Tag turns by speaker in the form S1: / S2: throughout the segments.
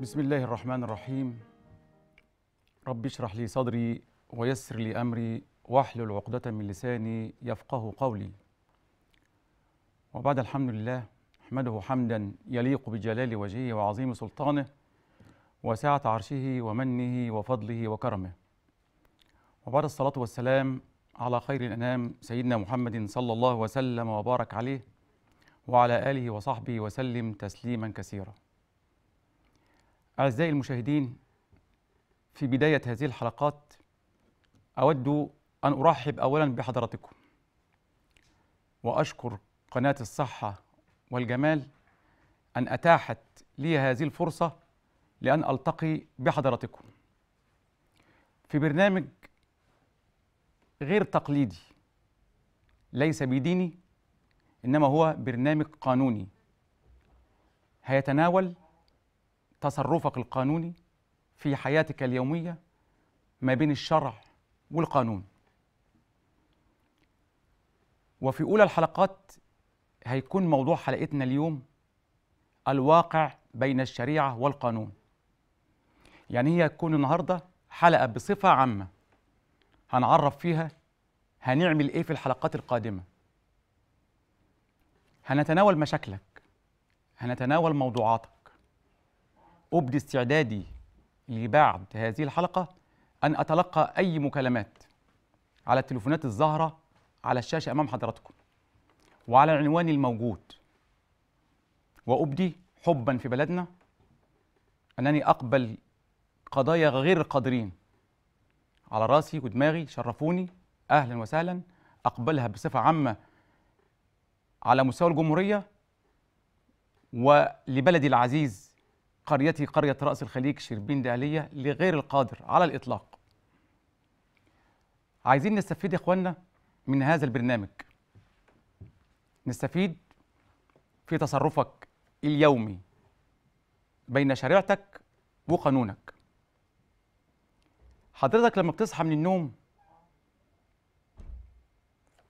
S1: بسم الله الرحمن الرحيم رب اشرح لي صدري ويسر لي أمري واحلل عقدة من لساني يفقه قولي وبعد الحمد لله أحمده حمدا يليق بجلال وجهه وعظيم سلطانه وسعة عرشه ومنه وفضله وكرمه وبعد الصلاة والسلام على خير الأنام سيدنا محمد صلى الله وسلم وبارك عليه وعلى آله وصحبه وسلم تسليما كثيرا أعزائي المشاهدين في بداية هذه الحلقات أود أن أرحب أولا بحضراتكم وأشكر قناة الصحة والجمال أن أتاحت لي هذه الفرصة لأن ألتقي بحضراتكم في برنامج غير تقليدي ليس بديني إنما هو برنامج قانوني هيتناول تصرفك القانوني في حياتك اليومية ما بين الشرع والقانون وفي أولى الحلقات هيكون موضوع حلقتنا اليوم الواقع بين الشريعة والقانون يعني هي تكون النهاردة حلقة بصفة عامة هنعرف فيها هنعمل إيه في الحلقات القادمة هنتناول مشاكلك هنتناول موضوعاتك أبدي استعدادي لبعد هذه الحلقة أن أتلقى أي مكالمات على التليفونات الظاهرة على الشاشة أمام حضراتكم وعلى العنوان الموجود وأبدي حبا في بلدنا أنني أقبل قضايا غير قادرين على راسي ودماغي شرفوني أهلا وسهلا أقبلها بصفة عامة على مستوى الجمهورية ولبلدي العزيز قريتي قرية رأس الخليج شربين دالية لغير القادر على الإطلاق عايزين نستفيد يا إخواننا من هذا البرنامج نستفيد في تصرفك اليومي بين شريعتك وقانونك حضرتك لما بتصحى من النوم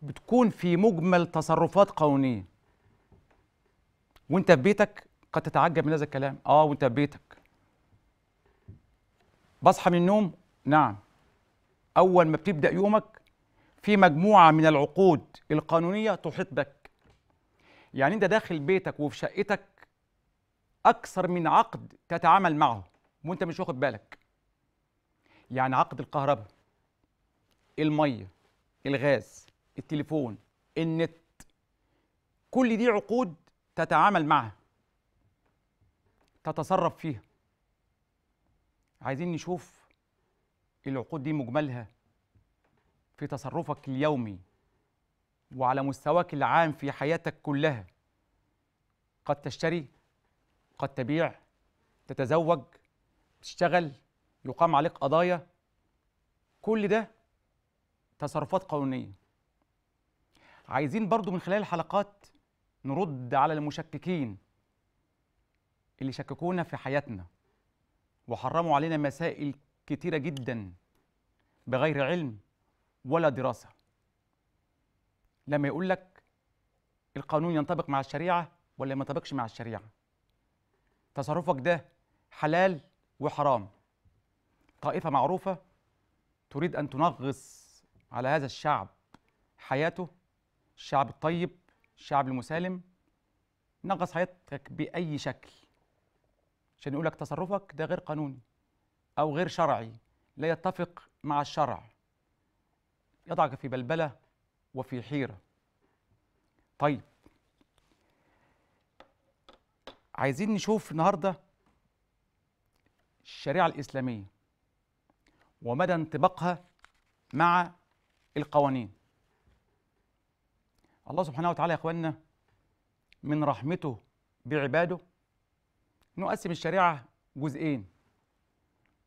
S1: بتكون في مجمل تصرفات قانونية وانت في بيتك قد تتعجب من هذا الكلام اه وانت في بيتك بصحى من النوم نعم اول ما بتبدا يومك في مجموعه من العقود القانونيه تحيط بك يعني انت داخل بيتك وفي شقتك اكثر من عقد تتعامل معه وانت مش واخد بالك يعني عقد الكهرباء الميه الغاز التليفون النت كل دي عقود تتعامل معها تتصرف فيها عايزين نشوف العقود دي مجملها في تصرفك اليومي وعلى مستواك العام في حياتك كلها قد تشتري قد تبيع تتزوج تشتغل يقام عليك قضايا كل ده تصرفات قانونية عايزين برضو من خلال الحلقات نرد على المشككين اللي شككونا في حياتنا وحرموا علينا مسائل كتيرة جدا بغير علم ولا دراسة لما يقول لك القانون ينطبق مع الشريعة ولا ما ينطبقش مع الشريعة تصرفك ده حلال وحرام طائفة معروفة تريد أن تنغص على هذا الشعب حياته الشعب الطيب الشعب المسالم نغص حياتك بأي شكل عشان يقول لك تصرفك ده غير قانوني او غير شرعي لا يتفق مع الشرع يضعك في بلبله وفي حيره طيب عايزين نشوف النهارده الشريعه الاسلاميه ومدى انطباقها مع القوانين الله سبحانه وتعالى يا اخواننا من رحمته بعباده نقسم الشريعة جزئين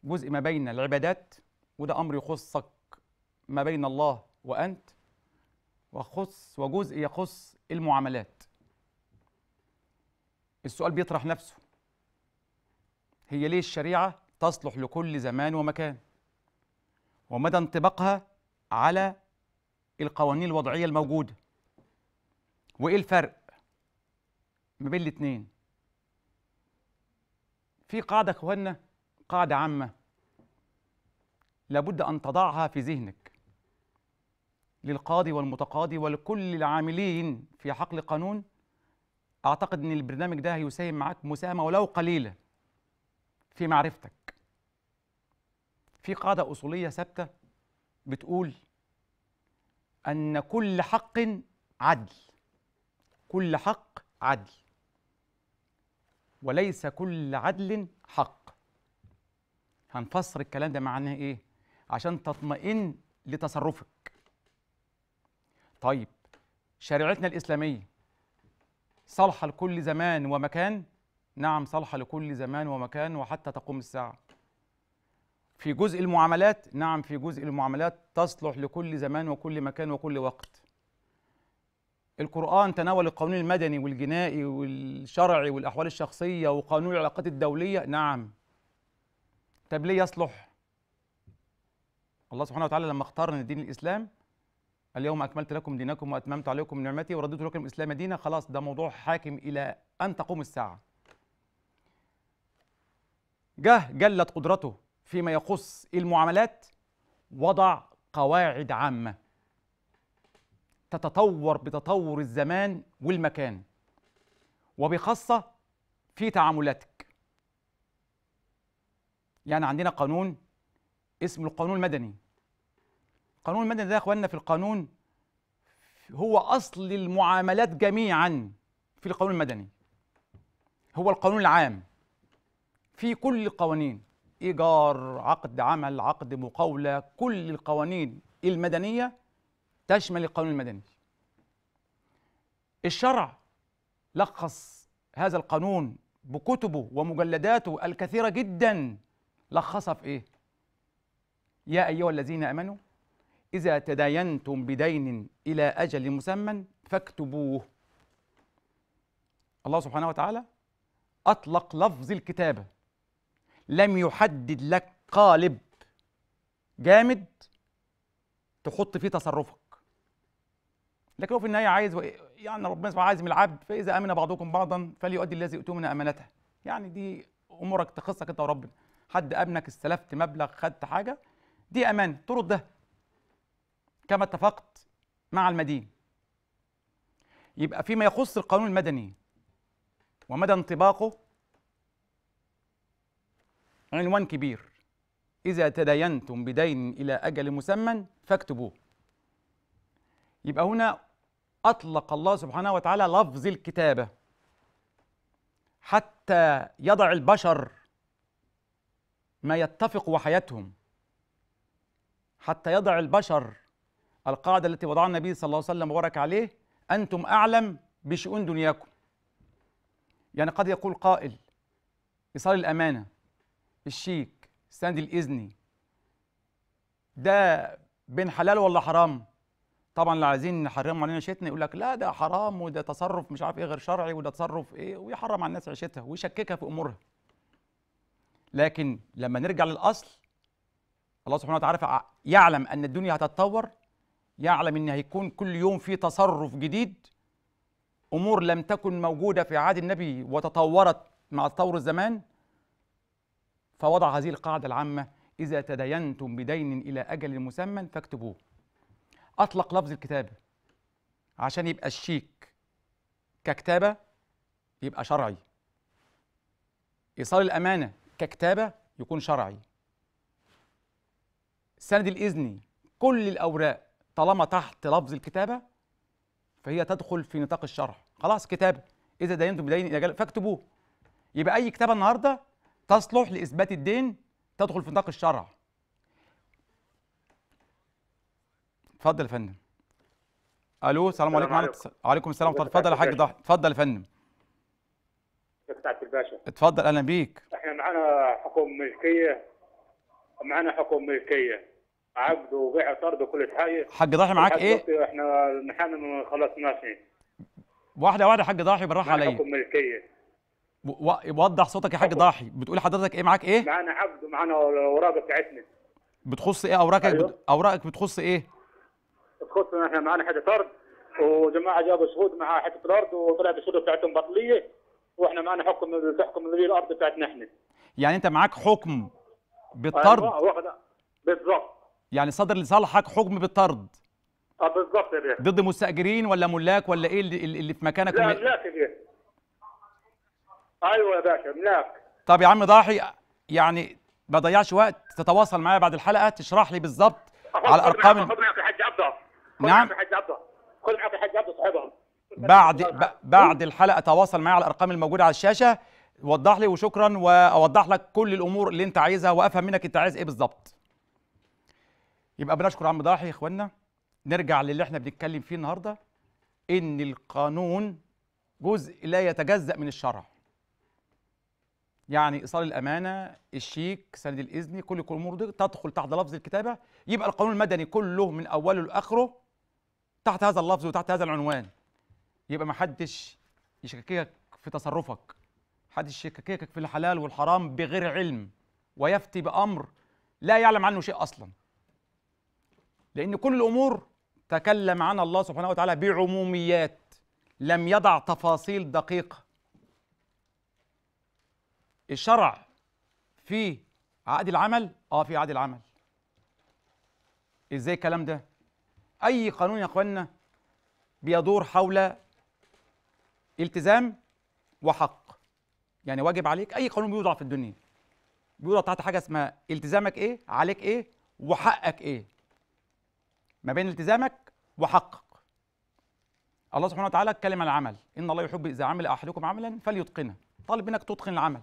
S1: جزء ما بين العبادات وده أمر يخصك ما بين الله وأنت وخص وجزء يخص المعاملات السؤال بيطرح نفسه هي ليه الشريعة تصلح لكل زمان ومكان ومدى انطباقها على القوانين الوضعية الموجودة وإيه الفرق ما بين الاتنين في قاعدة أخوانا قاعدة عامة لابد أن تضعها في ذهنك للقاضي والمتقاضي ولكل العاملين في حقل قانون أعتقد أن البرنامج ده هيساهم معاك مساهمة ولو قليلة في معرفتك في قاعدة أصولية ثابتة بتقول أن كل حق عدل كل حق عدل وليس كل عدل حق هنفسر الكلام ده معناه ايه عشان تطمئن لتصرفك طيب شريعتنا الاسلاميه صالحه لكل زمان ومكان نعم صالحه لكل زمان ومكان وحتى تقوم الساعه في جزء المعاملات نعم في جزء المعاملات تصلح لكل زمان وكل مكان وكل وقت القرآن تناول القانون المدني والجنائي والشرعي والأحوال الشخصية وقانون العلاقات الدولية نعم طب ليه يصلح الله سبحانه وتعالى لما اختارنا الدين الإسلام اليوم أكملت لكم دينكم وأتممت عليكم نعمتي ورددت لكم الإسلام دينا خلاص ده موضوع حاكم إلى أن تقوم الساعة جه جلت قدرته فيما يخص المعاملات وضع قواعد عامة تتطور بتطور الزمان والمكان وبخاصة في تعاملاتك يعني عندنا قانون اسمه القانون المدني القانون المدني ده يا اخواننا في القانون هو اصل المعاملات جميعا في القانون المدني هو القانون العام في كل القوانين ايجار عقد عمل عقد مقاوله كل القوانين المدنيه تشمل القانون المدني الشرع لخص هذا القانون بكتبه ومجلداته الكثيرة جدا لخصها في إيه؟ يا أيها الذين آمنوا إذا تداينتم بدين إلى أجل مسمى فاكتبوه الله سبحانه وتعالى أطلق لفظ الكتابة لم يحدد لك قالب جامد تحط فيه تصرفك لكن هو في النهايه عايز يعني ربنا سبحانه عايز من العبد فاذا امن بعضكم بعضا فليؤدي الذي اؤتمن امانته يعني دي امورك تخصك انت وربنا حد ابنك استلفت مبلغ خدت حاجه دي امانه ترد ده كما اتفقت مع المدين يبقى فيما يخص القانون المدني ومدى انطباقه عنوان كبير إذا تداينتم بدين إلى أجل مسمى فاكتبوه يبقى هنا أطلق الله سبحانه وتعالى لفظ الكتابة حتى يضع البشر ما يتفق وحياتهم حتى يضع البشر القاعدة التي وضعها النبي صلى الله عليه وسلم وبارك عليه أنتم أعلم بشؤون دنياكم يعني قد يقول قائل إيصال الأمانة الشيك سند الإذني ده بين حلال ولا حرام طبعا اللي عايزين نحرموا علينا عيشتنا يقول لك لا ده حرام وده تصرف مش عارف ايه غير شرعي وده تصرف ايه ويحرم على الناس عيشتها ويشككها في امورها لكن لما نرجع للاصل الله سبحانه وتعالى يعلم ان الدنيا هتتطور يعلم ان هيكون كل يوم في تصرف جديد امور لم تكن موجوده في عهد النبي وتطورت مع تطور الزمان فوضع هذه القاعده العامه اذا تداينتم بدين الى اجل مسمى فاكتبوه اطلق لفظ الكتابه عشان يبقى الشيك ككتابه يبقى شرعي ايصال الامانه ككتابه يكون شرعي السند الاذني كل الاوراق طالما تحت لفظ الكتابه فهي تدخل في نطاق الشرع خلاص كتابه اذا دينتم بدين الى جلال فاكتبوه يبقى اي كتابه النهارده تصلح لاثبات الدين تدخل في نطاق الشرع اتفضل يا فندم الو السلام عليكم وعليكم السلام اتفضل يا حاج ضحى اتفضل يا فندم الباشا اتفضل اهلا بيك
S2: احنا معانا حكم ملكيه معانا حكم ملكيه عقد وبيع طرد وكل حاجه حاج ضاحي معاك ايه؟ احنا نحن خلاص ماشي
S1: واحده واحده يا حاج ضاحي بالراحه عليا حكم
S2: ملكيه
S1: و... وضح صوتك يا حاج ضاحي
S2: بتقول حضرتك ايه معاك ايه؟ معانا عقد ومعانا اوراق بتاعتنا
S1: بتخص ايه اوراقك أيوه؟ بت... اوراقك بتخص ايه؟
S2: تخصنا احنا معانا حته ارض وجماعه جابوا شهود معاه حته الارض وطلعت الشهود بتاعتهم بطليه واحنا معانا حكم تحكم لي الارض بتاعتنا احنا
S1: يعني انت معاك حكم
S2: بالطرد أيوة بالظبط
S1: يعني صدر لصالحك حكم بالطرد
S2: اه بالظبط يا بيه ضد
S1: مستاجرين ولا ملاك ولا ايه اللي, اللي في مكانك لا
S2: ملاك يا بيه ايوه يا باشا ملاك
S1: طب يا عم ضاحي يعني ما ضيعش وقت تتواصل معايا بعد الحلقه تشرح لي بالظبط
S2: على الارقام نعم الحاج عبده خذ معك الحاج عبده صاحبهم
S1: بعد بعد الحلقه تواصل معي على الارقام الموجوده على الشاشه وضح لي وشكرا واوضح لك كل الامور اللي انت عايزها وافهم منك انت عايز ايه بالظبط يبقى بنشكر عم ضاحي يا اخوانا نرجع للي احنا بنتكلم فيه النهارده ان القانون جزء لا يتجزا من الشرع يعني ايصال الامانه الشيك سند الاذن كل الامور دي تدخل تحت لفظ الكتابه يبقى القانون المدني كله من اوله لاخره تحت هذا اللفظ وتحت هذا العنوان يبقى ما حدش يشككك في تصرفك حدش يشككك في الحلال والحرام بغير علم ويفتي بأمر لا يعلم عنه شيء أصلا لأن كل الأمور تكلم عنها الله سبحانه وتعالى بعموميات لم يضع تفاصيل دقيقة الشرع في عقد العمل اه في عقد العمل ازاي الكلام ده أي قانون يا أخوانا بيدور حول التزام وحق يعني واجب عليك أي قانون بيوضع في الدنيا بيوضع تحت حاجة اسمها التزامك إيه عليك إيه وحقك إيه ما بين التزامك وحقك الله سبحانه وتعالى اتكلم عن العمل إن الله يحب إذا عمل أحدكم عملا فليتقنه طالب منك تتقن العمل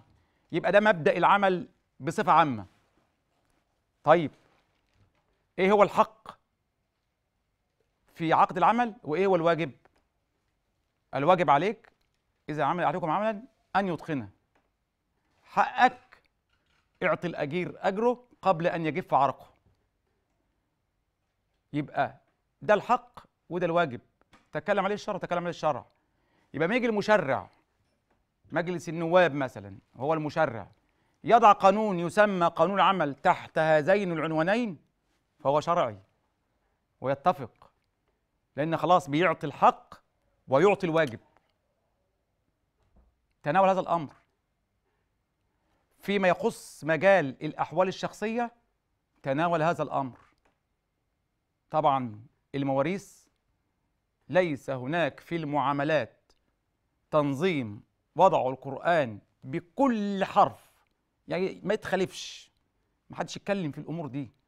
S1: يبقى ده مبدأ العمل بصفة عامة طيب إيه هو الحق في عقد العمل وايه هو الواجب الواجب عليك اذا عمل عليكم عملا ان يتقنه حقك اعطي الاجير اجره قبل ان يجف عرقه يبقى ده الحق وده الواجب تكلم عليه الشرع تكلم عليه الشرع يبقى ما يجي المشرع مجلس النواب مثلا هو المشرع يضع قانون يسمى قانون عمل تحت هذين العنوانين فهو شرعي ويتفق لأن خلاص بيعطي الحق ويعطي الواجب تناول هذا الأمر فيما يخص مجال الأحوال الشخصية تناول هذا الأمر طبعا المواريث ليس هناك في المعاملات تنظيم وضع القرآن بكل حرف يعني ما يتخالفش ما حدش يتكلم في الأمور دي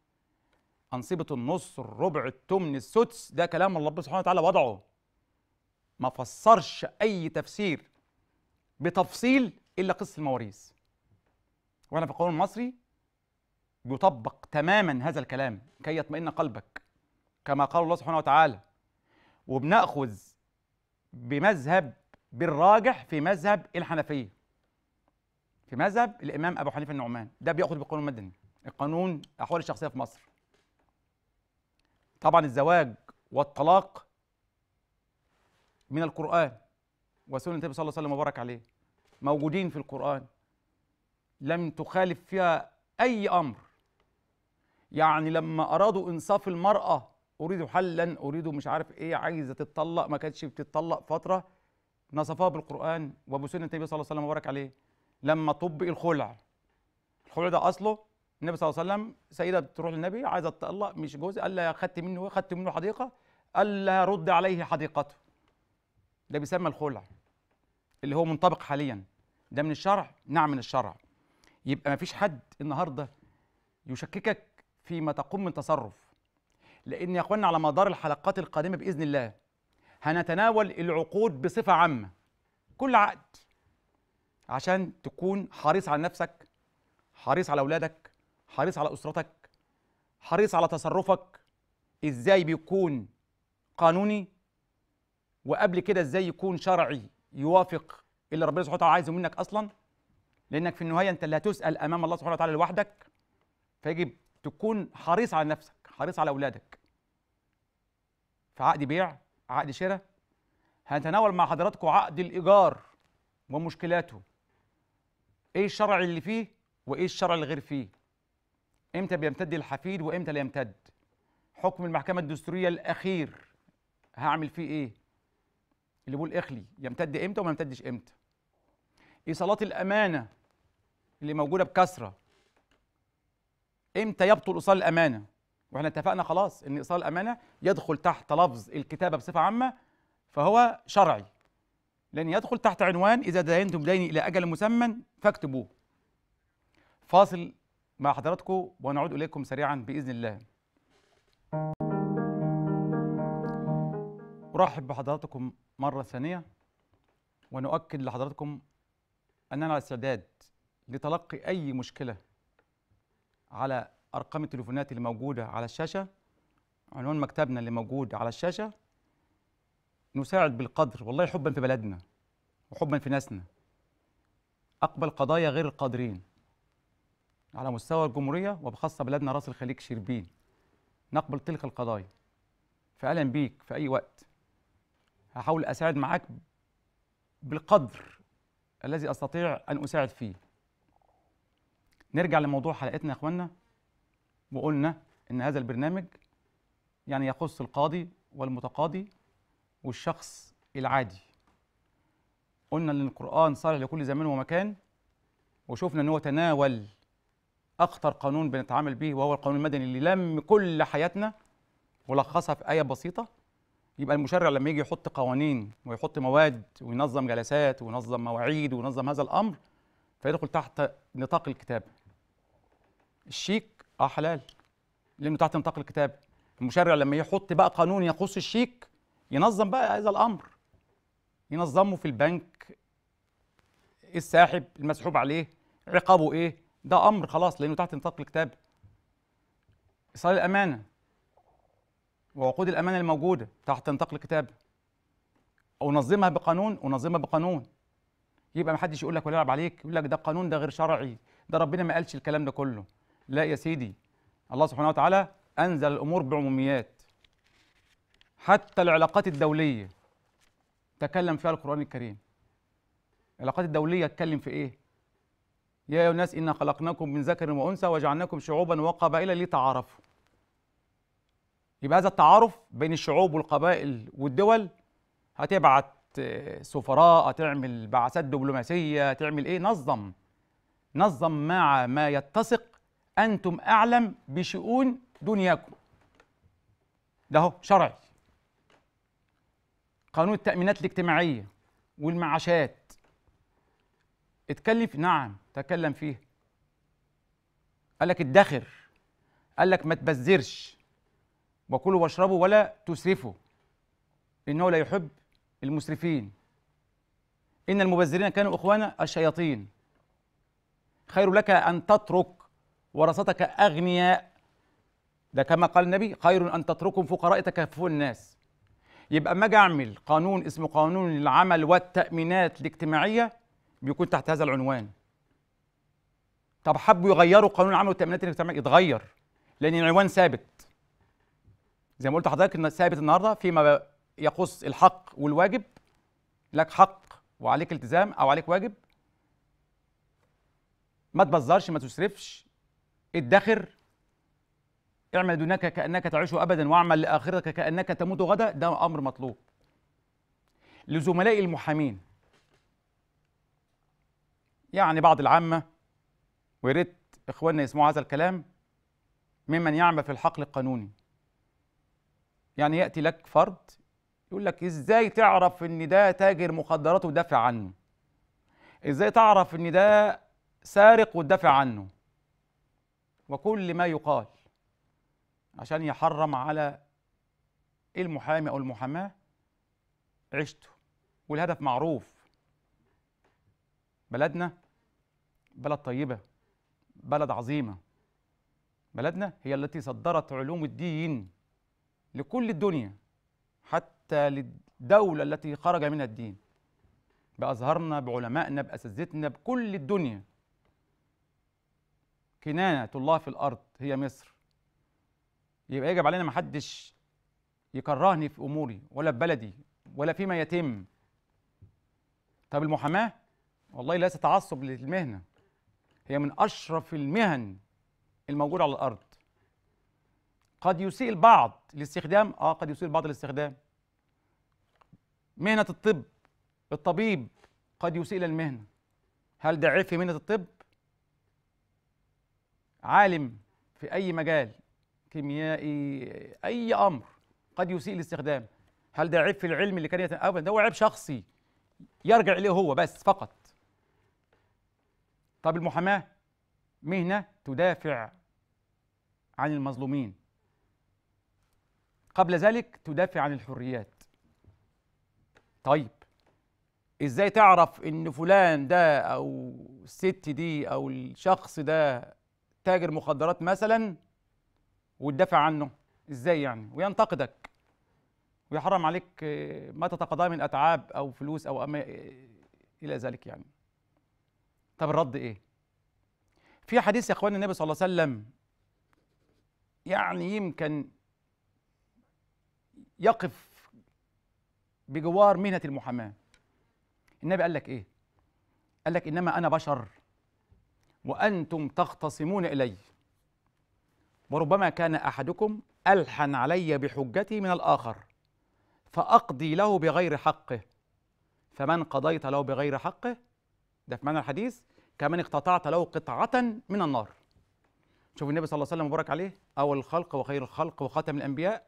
S1: انصبه النص الربع التمن السدس ده كلام الله سبحانه وتعالى وضعه ما فسرش اي تفسير بتفصيل الا قصه المواريث واحنا في القانون المصري يطبق تماما هذا الكلام كي يطمئن قلبك كما قال الله سبحانه وتعالى وبناخذ بمذهب بالراجح في مذهب الحنفيه في مذهب الامام ابو حنيفه النعمان ده بياخذ بالقانون المدني القانون الاحوال الشخصيه في مصر طبعا الزواج والطلاق من القرآن وسنة النبي صلى الله عليه وسلم وبارك عليه موجودين في القرآن لم تخالف فيها أي أمر يعني لما أرادوا إنصاف المرأة أريد حلا أريد مش عارف إيه عايزة تتطلق ما كانتش بتتطلق فترة نصفها بالقرآن وبسنة النبي صلى الله عليه وسلم وبارك عليه لما طبق الخلع الخلع ده أصله النبي صلى الله عليه وسلم سيده بتروح للنبي عايزه تطلق مش جوزها قال لها خدت منه خدت منه حديقه قال لها رد عليه حديقته ده بيسمى الخلع اللي هو منطبق حاليا ده من الشرع نعم من الشرع يبقى ما فيش حد النهارده يشككك فيما تقوم من تصرف لان يا اخوانا على مدار الحلقات القادمه باذن الله هنتناول العقود بصفه عامه كل عقد عشان تكون حريص على نفسك حريص على اولادك حريص على اسرتك حريص على تصرفك ازاي بيكون قانوني وقبل كده ازاي يكون شرعي يوافق اللي ربنا سبحانه وتعالى عايزه منك اصلا لانك في النهايه انت اللي هتسال امام الله سبحانه وتعالى لوحدك فيجب تكون حريص على نفسك حريص على اولادك في عقد بيع عقد شراء هنتناول مع حضراتكم عقد الايجار ومشكلاته ايه الشرع اللي فيه وايه الشرع الغير فيه امتى بيمتد الحفيد وامتى لا يمتد حكم المحكمه الدستوريه الاخير هعمل فيه ايه اللي بيقول اخلي يمتد امتى وما يمتدش امتى ايصالات الامانه اللي موجوده بكثره امتى يبطل ايصال الامانه واحنا اتفقنا خلاص ان ايصال الامانه يدخل تحت لفظ الكتابه بصفه عامه فهو شرعي لان يدخل تحت عنوان اذا داينتم ديني الى اجل مسمى فاكتبوه فاصل مع حضراتكم ونعود إليكم سريعا بإذن الله أرحب بحضراتكم مرة ثانية ونؤكد لحضراتكم أننا على استعداد لتلقي أي مشكلة على أرقام التليفونات اللي موجودة على الشاشة عنوان مكتبنا اللي موجود على الشاشة نساعد بالقدر والله حبا في بلدنا وحبا في ناسنا أقبل قضايا غير القادرين على مستوى الجمهورية وبخاصة بلدنا راس الخليج شربين نقبل تلك القضايا فأهلا بيك في أي وقت هحاول أساعد معاك بالقدر الذي أستطيع أن أساعد فيه نرجع لموضوع حلقتنا يا أخوانا وقلنا إن هذا البرنامج يعني يخص القاضي والمتقاضي والشخص العادي قلنا ان القران صالح لكل زمان ومكان وشفنا ان هو تناول اخطر قانون بنتعامل بيه وهو القانون المدني اللي لم كل حياتنا ولخصها في ايه بسيطه يبقى المشرع لما يجي يحط قوانين ويحط مواد وينظم جلسات وينظم مواعيد وينظم هذا الامر فيدخل تحت نطاق الكتاب الشيك اه حلال لانه تحت نطاق الكتاب المشرع لما يحط بقى قانون يخص الشيك ينظم بقى هذا الامر ينظمه في البنك إيه الساحب المسحوب عليه عقابه ايه ده امر خلاص لانه تحت نطاق الكتاب ايصال الامانه وعقود الامانه الموجوده تحت نطاق الكتاب انظمها بقانون انظمها بقانون يبقى ما حدش يقول لك ولا يلعب عليك يقول لك ده قانون ده غير شرعي ده ربنا ما قالش الكلام ده كله لا يا سيدي الله سبحانه وتعالى انزل الامور بعموميات حتى العلاقات الدوليه تكلم فيها القران الكريم العلاقات الدوليه اتكلم في ايه يا أيها الناس إنا خلقناكم من ذكر وأنثى وجعلناكم شعوبا وقبائل لتعارفوا يبقى هذا التعارف بين الشعوب والقبائل والدول هتبعت آه، سفراء هتعمل بعثات دبلوماسية هتعمل إيه نظم نظم مع ما يتسق أنتم أعلم بشؤون دنياكم ده هو شرعي قانون التأمينات الاجتماعية والمعاشات اتكلم نعم تكلم فيها قال لك ادخر قال لك ما تبذرش وكلوا واشربوا ولا تسرفوا انه لا يحب المسرفين ان المبذرين كانوا اخوان الشياطين خير لك ان تترك ورثتك اغنياء ده كما قال النبي خير ان تتركهم فقراء يتكففوا الناس يبقى اما اجي اعمل قانون اسمه قانون العمل والتامينات الاجتماعيه بيكون تحت هذا العنوان طب حبوا يغيروا قانون العمل والتأمينات الاجتماعية يتغير لأن العنوان ثابت زي ما قلت لحضرتك ثابت النهارده فيما يخص الحق والواجب لك حق وعليك التزام أو عليك واجب ما تبذرش ما تسرفش ادخر اعمل دونك كأنك تعيش أبدا واعمل لآخرتك كأنك تموت غدا ده أمر مطلوب لزملائي المحامين يعني بعض العامة ويا ريت إخواننا يسمعوا هذا الكلام ممن يعمل في الحقل القانوني يعني يأتي لك فرد يقول لك إزاي تعرف إن ده تاجر مخدرات ودافع عنه إزاي تعرف إن ده سارق ودافع عنه وكل ما يقال عشان يحرم على المحامي أو المحاماة عيشته والهدف معروف بلدنا بلد طيبة بلد عظيمة بلدنا هي التي صدرت علوم الدين لكل الدنيا حتى للدولة التي خرج منها الدين بأزهرنا بعلمائنا بأساتذتنا بكل الدنيا كنانة الله في الأرض هي مصر يبقى يجب علينا محدش يكرهني في أموري ولا في بلدي ولا فيما يتم طب المحاماة والله ليس تعصب للمهنة هي من أشرف المهن الموجودة على الأرض قد يسيء البعض الاستخدام آه قد يسيء البعض الاستخدام مهنة الطب الطبيب قد يسيء إلى المهنة هل ده عيب في مهنة الطب؟ عالم في أي مجال كيميائي أي أمر قد يسيء الاستخدام هل ده عيب في العلم اللي كان أبدا ده هو عيب شخصي يرجع إليه هو بس فقط طب المحاماة مهنة تدافع عن المظلومين قبل ذلك تدافع عن الحريات طيب ازاي تعرف ان فلان ده او الست دي او الشخص ده تاجر مخدرات مثلا وتدافع عنه ازاي يعني وينتقدك ويحرم عليك ما تتقاضاه من اتعاب او فلوس او أما الى ذلك يعني طب الرد ايه في حديث يا اخوان النبي صلى الله عليه وسلم يعني يمكن يقف بجوار مهنه المحاماه النبي قال لك ايه قال لك انما انا بشر وانتم تختصمون الي وربما كان احدكم الحن علي بحجتي من الاخر فاقضي له بغير حقه فمن قضيت له بغير حقه ده في معنى الحديث كمن اقتطعت له قطعة من النار شوف النبي صلى الله عليه وسلم مبارك عليه أول الخلق وخير الخلق وخاتم الأنبياء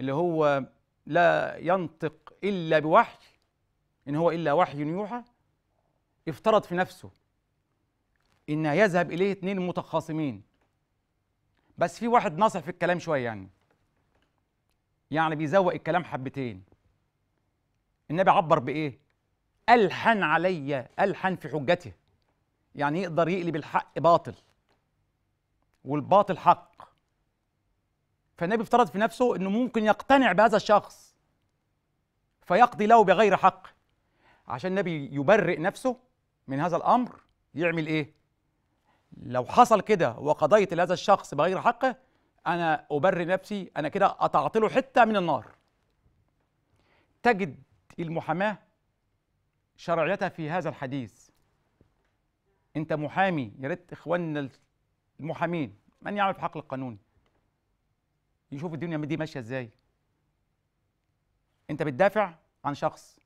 S1: اللي هو لا ينطق إلا بوحي إن هو إلا وحي يوحى افترض في نفسه إن يذهب إليه اثنين متخاصمين بس في واحد ناصح في الكلام شوية يعني يعني بيزوق الكلام حبتين النبي عبر بإيه؟ ألحن علي ألحن في حجته يعني يقدر يقلب الحق باطل والباطل حق فالنبي افترض في نفسه أنه ممكن يقتنع بهذا الشخص فيقضي له بغير حق عشان النبي يبرئ نفسه من هذا الأمر يعمل إيه؟ لو حصل كده وقضيت لهذا الشخص بغير حقه أنا أبرئ نفسي أنا كده قطعت له حتة من النار تجد المحاماة شرعيتها في هذا الحديث انت محامي يا ريت اخواننا المحامين من يعرف حق القانون يشوف الدنيا دي ماشيه ازاي انت بتدافع عن شخص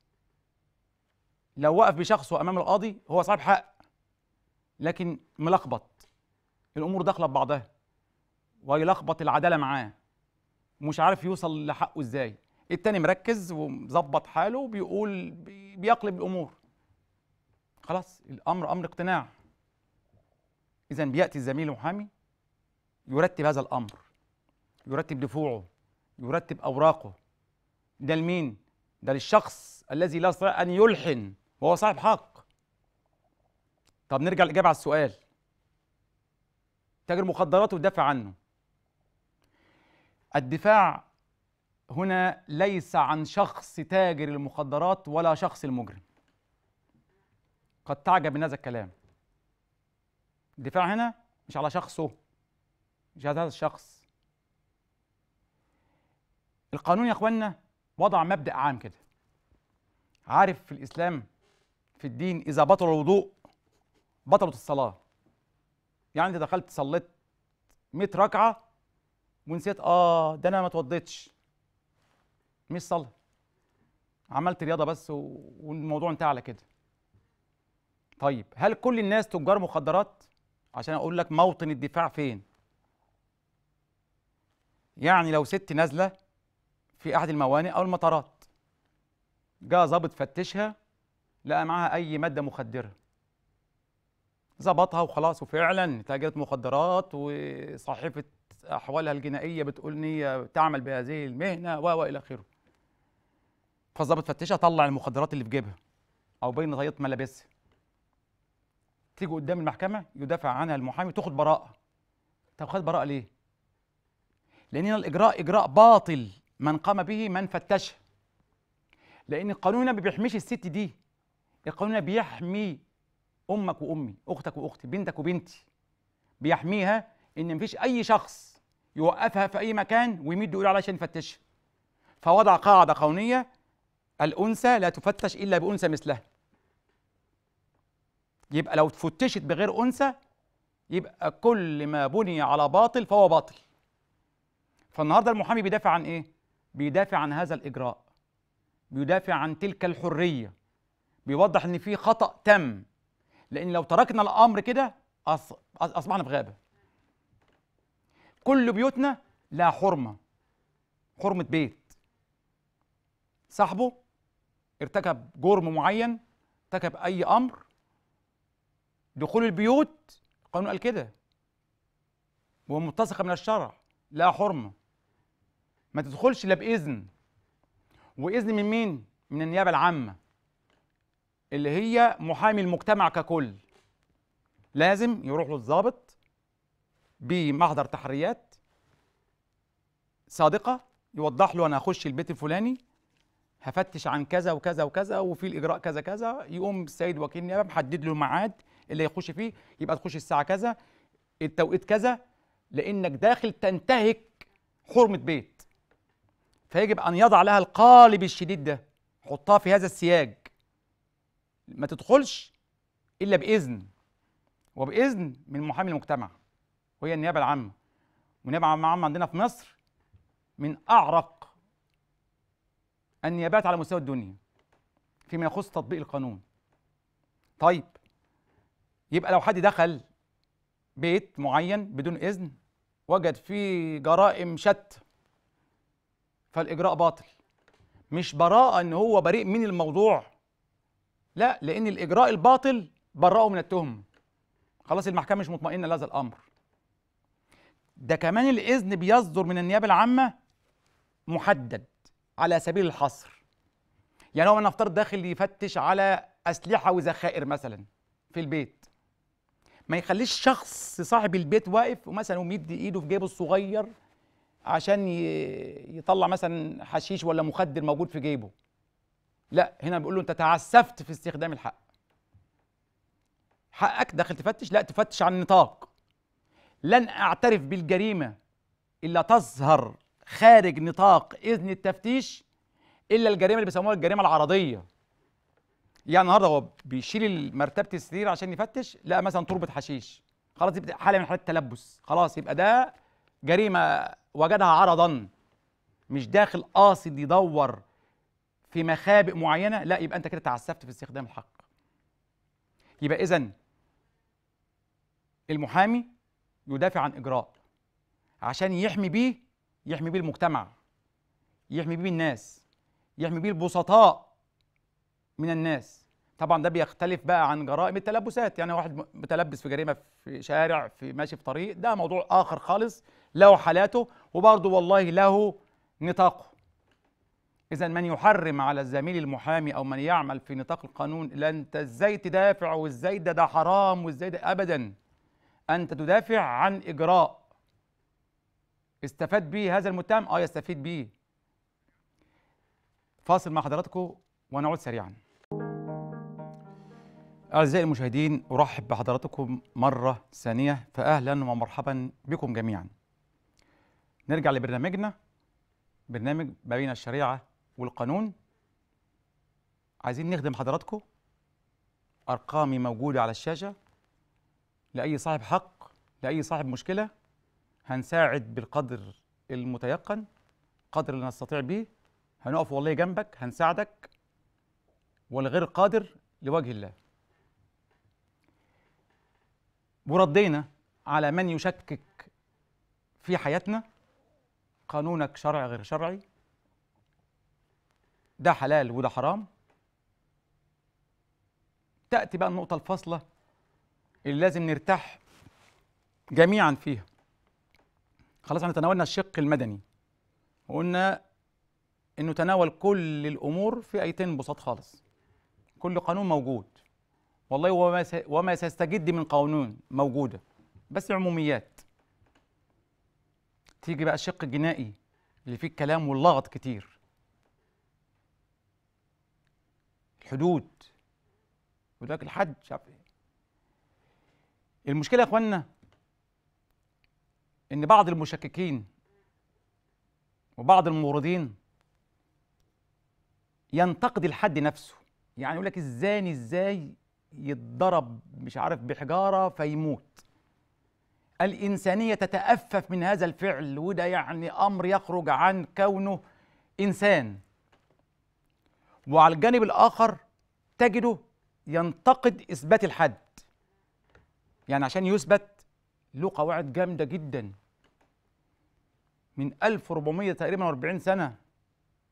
S1: لو وقف بشخصه امام القاضي هو صاحب حق لكن ملخبط الامور داخله ببعضها ويلخبط العداله معاه مش عارف يوصل لحقه ازاي التاني مركز ومظبط حاله وبيقول بيقلب الامور خلاص الامر امر اقتناع اذا بياتي الزميل المحامي يرتب هذا الامر يرتب دفوعه يرتب اوراقه ده لمين ده للشخص الذي لا يستطيع ان يلحن وهو صاحب حق طب نرجع الاجابه على السؤال تاجر مخدرات ودافع عنه الدفاع هنا ليس عن شخص تاجر المخدرات ولا شخص المجرم قد تعجب من هذا الكلام الدفاع هنا مش على شخصه مش على هذا الشخص القانون يا اخوانا وضع مبدأ عام كده عارف في الإسلام في الدين إذا بطل الوضوء بطلت الصلاة يعني أنت دخلت صليت 100 ركعة ونسيت آه ده أنا ما اتوضيتش مش صلاه عملت رياضه بس والموضوع انتهى على كده طيب هل كل الناس تجار مخدرات عشان اقول لك موطن الدفاع فين يعني لو ست نازله في احد الموانئ او المطارات جاء ظابط فتشها لقى معاها اي ماده مخدره ظبطها وخلاص وفعلا تاجرت مخدرات وصحيفه احوالها الجنائيه بتقول ان هي تعمل بهذه المهنه و والى اخره فالظابط فتشها طلع المخدرات اللي في جيبها او بين غيط ملابسها تيجي قدام المحكمه يدافع عنها المحامي تاخد براءه طب خد براءه ليه لان هنا الاجراء اجراء باطل من قام به من فتشها لان القانون ما بيحميش الست دي القانون بيحمي امك وامي اختك واختي بنتك وبنتي بيحميها ان مفيش اي شخص يوقفها في اي مكان ويمد يقول عليها عشان يفتشها فوضع قاعده قانونيه الأنثى لا تفتش إلا بأنثى مثلها يبقى لو فتشت بغير أنثى يبقى كل ما بني على باطل فهو باطل فالنهارده المحامي بيدافع عن ايه بيدافع عن هذا الاجراء بيدافع عن تلك الحريه بيوضح ان في خطا تم لان لو تركنا الامر كده اصبحنا في غابه كل بيوتنا لها حرمه حرمه بيت صاحبه ارتكب جرم معين ارتكب اي امر دخول البيوت القانون قال كده ومتسقه من الشرع لا حرمه ما تدخلش لا باذن واذن من مين من النيابه العامه اللي هي محامي المجتمع ككل لازم يروح له الضابط بمحضر تحريات صادقه يوضح له انا هخش البيت الفلاني هفتش عن كذا وكذا وكذا وفي الاجراء كذا كذا يقوم السيد وكيل النيابه محدد له الميعاد اللي هيخش فيه يبقى تخش الساعه كذا التوقيت كذا لانك داخل تنتهك حرمه بيت فيجب ان يضع لها القالب الشديد ده حطها في هذا السياج ما تدخلش الا باذن وباذن من محامي المجتمع وهي النيابه العامه والنيابه العامه عندنا في مصر من اعرق النيابات على مستوى الدنيا فيما يخص تطبيق القانون طيب يبقى لو حد دخل بيت معين بدون إذن وجد فيه جرائم شت فالإجراء باطل مش براءة إن هو بريء من الموضوع لا لأن الإجراء الباطل برأه من التهم خلاص المحكمة مش مطمئنة لهذا الأمر ده كمان الإذن بيصدر من النيابة العامة محدد على سبيل الحصر يعني هو نفترض داخل يفتش على اسلحه وذخائر مثلا في البيت ما يخليش شخص صاحب البيت واقف ومثلا ومدي ايده في جيبه الصغير عشان يطلع مثلا حشيش ولا مخدر موجود في جيبه لا هنا بيقول له انت تعسفت في استخدام الحق حقك داخل تفتش لا تفتش عن نطاق لن اعترف بالجريمه الا تظهر خارج نطاق اذن التفتيش الا الجريمه اللي بيسموها الجريمه العرضيه يعني النهارده هو بيشيل مرتبه السرير عشان يفتش لقى مثلا تربه حشيش خلاص دي حاله من حالات التلبس خلاص يبقى ده جريمه وجدها عرضا مش داخل قاصد يدور في مخابئ معينه لا يبقى انت كده تعسفت في استخدام الحق يبقى اذا المحامي يدافع عن اجراء عشان يحمي بيه يحمي بيه المجتمع يحمي بيه الناس يحمي بيه البسطاء من الناس طبعا ده بيختلف بقى عن جرائم التلبسات يعني واحد متلبس في جريمه في شارع في ماشي في طريق ده موضوع اخر خالص له حالاته وبرضه والله له نطاقه اذا من يحرم على الزميل المحامي او من يعمل في نطاق القانون لا انت ازاي تدافع وازاي ده ده حرام وازاي ده ابدا انت تدافع عن اجراء استفاد بيه هذا المتهم اه يستفيد بيه فاصل مع حضراتكم ونعود سريعا أعزائي المشاهدين أرحب بحضراتكم مرة ثانية فأهلا ومرحبا بكم جميعا نرجع لبرنامجنا برنامج ما بين الشريعة والقانون عايزين نخدم حضراتكم أرقامي موجودة على الشاشة لأي صاحب حق لأي صاحب مشكلة هنساعد بالقدر المتيقن قدر اللي نستطيع به هنقف والله جنبك هنساعدك والغير قادر لوجه الله وردينا على من يشكك في حياتنا قانونك شرع غير شرعي ده حلال وده حرام تأتي بقى النقطة الفاصلة اللي لازم نرتاح جميعا فيها خلاص احنا تناولنا الشق المدني وقلنا انه تناول كل الامور في ايتين بساط خالص كل قانون موجود والله وما وما سيستجد من قانون موجوده بس عموميات تيجي بقى الشق الجنائي اللي فيه الكلام واللغط كتير الحدود ودلوقتي الحد مش عارف ايه المشكله يا اخوانا ان بعض المشككين وبعض الموردين ينتقد الحد نفسه يعني يقول لك الزاني ازاي يتضرب مش عارف بحجاره فيموت الانسانيه تتافف من هذا الفعل وده يعني امر يخرج عن كونه انسان وعلى الجانب الاخر تجده ينتقد اثبات الحد يعني عشان يثبت له قواعد جامده جدا من 1400 تقريبا 40 سنه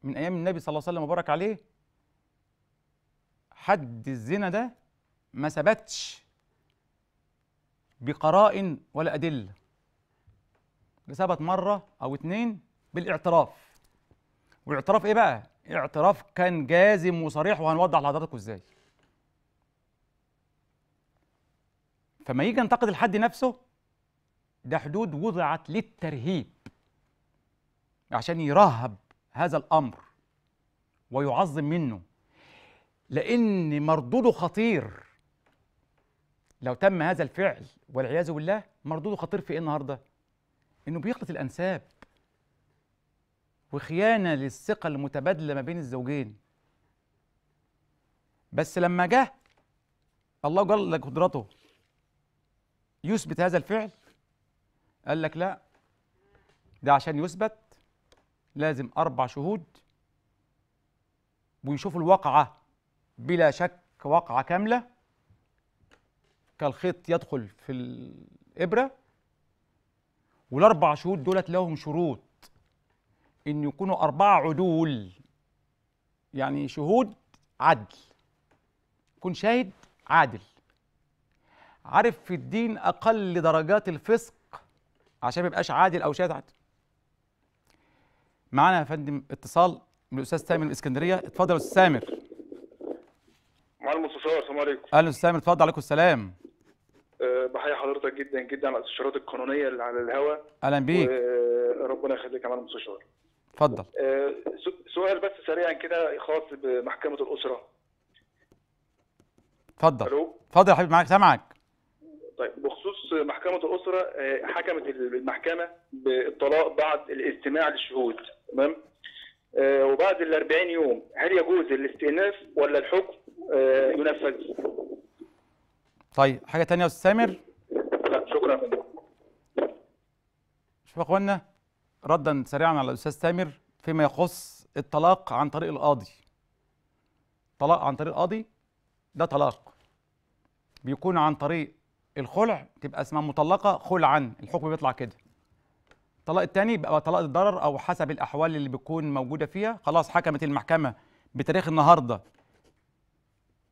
S1: من ايام النبي صلى الله عليه وسلم وبارك عليه حد الزنا ده ما ثبتش بقرائن ولا ادله ثبت مره او اتنين بالاعتراف والاعتراف ايه بقى اعتراف كان جازم وصريح وهنوضح لحضراتكم ازاي فما يجي ينتقد الحد نفسه ده حدود وضعت للترهيب عشان يرهب هذا الأمر ويعظم منه لأن مردوده خطير لو تم هذا الفعل والعياذ بالله مردوده خطير في إيه النهارده؟ إنه بيخلط الأنساب وخيانة للثقة المتبادلة ما بين الزوجين بس لما جه الله جل قدرته يثبت هذا الفعل قال لك لا ده عشان يثبت لازم أربع شهود ويشوفوا الواقعة بلا شك واقعة كاملة كالخيط يدخل في الإبرة والأربع شهود دولت لهم شروط إن يكونوا أربعة عدول يعني شهود عدل يكون شاهد عادل عارف في الدين أقل درجات الفسق عشان ما يبقاش عادل او شاذ معانا يا فندم اتصال من الاستاذ سامر من الاسكندريه اتفضل يا استاذ سامر
S2: مع المستشار السلام عليكم
S1: اهلا استاذ سامر اتفضل عليكم السلام
S2: أه بحيي حضرتك جدا جدا على الاستشارات القانونيه اللي على الهوا اهلا بيك ربنا يخليك يا معلم المستشار اتفضل أه سؤال بس سريعا كده خاص بمحكمه الاسره
S1: اتفضل اتفضل يا حبيبي معاك سامعك
S2: طيب بخصوص محكمه الاسره آه، حكمت المحكمه بالطلاق بعد الاستماع للشهود تمام آه، وبعد ال 40 يوم هل يجوز الاستئناف ولا الحكم آه، ينفذ؟
S1: طيب حاجه ثانيه يا استاذ سامر؟ لا شكرا شوف يا اخوانا ردا سريعا على الاستاذ سامر فيما يخص الطلاق عن طريق القاضي طلاق عن طريق القاضي ده طلاق بيكون عن طريق الخلع تبقى اسمها مطلقه خلعا الحكم بيطلع كده الطلاق الثاني بقى طلاق الضرر او حسب الاحوال اللي بتكون موجوده فيها خلاص حكمت المحكمه بتاريخ النهارده